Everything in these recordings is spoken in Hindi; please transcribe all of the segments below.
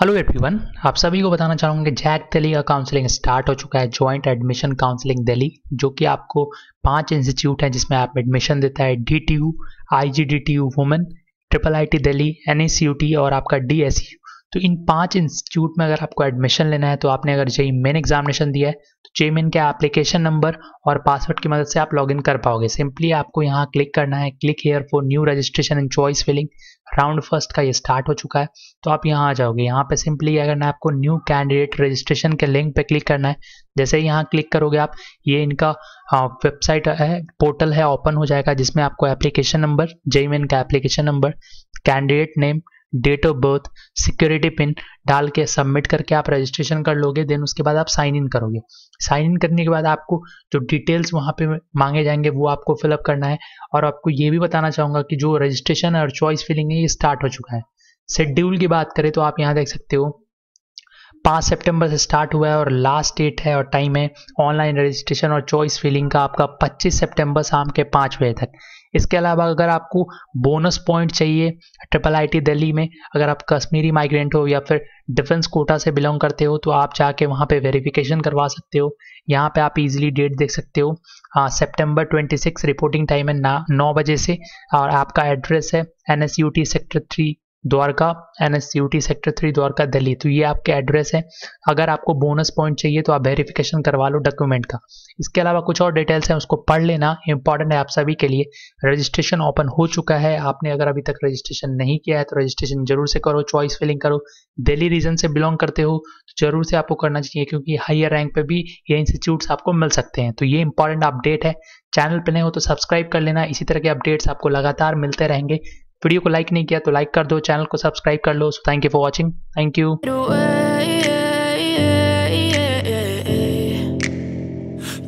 हेलो एवरीवन आप सभी को बताना चाहूँगा जैक दिल्ली का काउंसलिंग स्टार्ट हो चुका है जॉइंट एडमिशन काउंसलिंग दिल्ली जो कि आपको पांच इंस्टीट्यूट हैं जिसमें आप एडमिशन देता है D T U I G D T U women triple I T Delhi N E C U T और आपका डी एस यू तो इन पांच इंस्टीट्यूट में अगर आपको एडमिशन लेना है तो आपने अगर जेई मेन एग्जामिनेशन दिया है तो जेई मेन के एप्लीकेशन नंबर और पासवर्ड की मदद से आप लॉगिन कर पाओगे सिंपली आपको यहाँ क्लिक करना है click here for new registration and choice filling round first का ये स्टार्ट हो चुका है तो आप यहाँ आ जाओगे यहाँ पे सिंपली अगर ना आपको न्यू कैंडिडेट रजिस्ट्रेशन के लिंक पे क्लिक करना है जैसे ही यहाँ क्लिक करोगे आप ये इनका वेबसाइट है पोर्टल है ओपन हो जाएगा जिसमें आपको एप्लीकेशन नंबर जेई मेन का application number candidate name date of birth security pin डाल के सबमिट करके आप रजिस्ट्रेशन कर लोगे देन उसके बाद आप साइन इन करोगे साइन इन करने के बाद आपको जो डिटेल्स वहाँ पे मांगे जाएंगे वो आपको फिलअप करना है और आपको ये भी बताना चाहूँगा कि जो रजिस्ट्रेशन और चॉइस फिलिंग है ये स्टार्ट हो चुका है शेड्यूल की बात करें तो आप यहाँ देख सकते हो पाँच सितंबर से स्टार्ट हुआ है और लास्ट डेट है और टाइम है ऑनलाइन रजिस्ट्रेशन और चॉइस फिलिंग का आपका 25 सितंबर शाम के पाँच बजे तक इसके अलावा अगर आपको बोनस पॉइंट चाहिए ट्रिपल आईटी दिल्ली में अगर आप कश्मीरी माइग्रेंट हो या फिर डिफेंस कोटा से बिलोंग करते हो तो आप जाके वहाँ पे वेरिफिकेशन करवा सकते हो यहाँ पे आप इजीली डेट देख सकते हो सितंबर सेप्टेम्बर ट्वेंटी रिपोर्टिंग टाइम है ना नौ बजे से और आपका एड्रेस है N sector three Dwarka N S C U T sector three Dwarka Delhi तो ये आपके एड्रेस है अगर आपको बोनस पॉइंट चाहिए तो आप वेरिफिकेशन करवा लो डॉक्यूमेंट का इसके अलावा कुछ और डिटेल्स हैं उसको पढ़ लेना इंपॉर्टेंट है आप सभी के लिए रजिस्ट्रेशन ओपन हो चुका है आपने अगर अभी तक रजिस्ट्रेशन नहीं किया है तो रजिस्ट्रेशन जरूर से करो चॉइस फिलिंग करो दिल्ली रीजन से बिलोंग करते हो तो जरूर से आपको करना चाहिए क्योंकि हाइयर रैंक पर भी ये इंस्टीट्यूट आपको मिल सकते हैं तो ये इंपॉर्टेंट अपडेट है चैनल पर नहीं हो तो सब्सक्राइब कर लेना इसी तरह के अपडेट्स आपको लगातार मिलते रहेंगे वीडियो को लाइक नहीं किया तो लाइक कर दो चैनल को सब्सक्राइब कर लो so thank you for watching thank you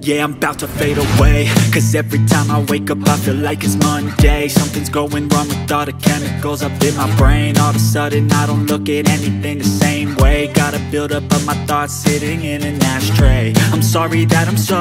Yeah, I'm about to fade away Cause every time I wake up I feel like it's Monday Something's going wrong with all the chemicals up in my brain All of a sudden I don't look at anything the same way Gotta build up of my thoughts sitting in an ashtray I'm sorry that I'm so